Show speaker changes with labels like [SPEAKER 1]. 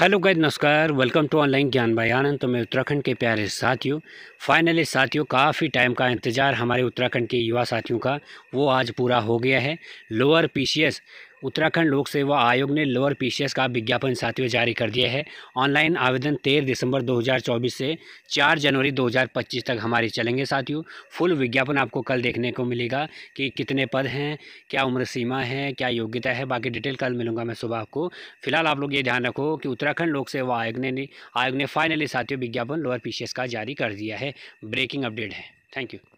[SPEAKER 1] hello guys नमस्कार welcome to online ज्ञान भाई आनंद तो मैं उत्तराखंड के प्यारे साथियों फाइनली साथियों काफ़ी टाइम का इंतज़ार हमारे उत्तराखंड के युवा साथियों का वो आज पूरा हो गया है लोअर पीसीएस उत्तराखंड लोक सेवा आयोग ने लोअर पीसीएस का विज्ञापन सातवें जारी कर दिया है ऑनलाइन आवेदन 13 दिसंबर 2024 से 4 जनवरी 2025 तक हमारे चलेंगे साथियों फुल विज्ञापन आपको कल देखने को मिलेगा कि कितने पद हैं क्या उम्र सीमा है क्या योग्यता है बाकी डिटेल कल मिलूंगा मैं सुबह आपको फिलहाल आप लोग ये ध्यान रखो कि उत्तराखंड लोक सेवा आयोग ने आयोग ने फाइनली साथियों विज्ञापन लोअर पी का जारी कर दिया है ब्रेकिंग अपडेट है थैंक यू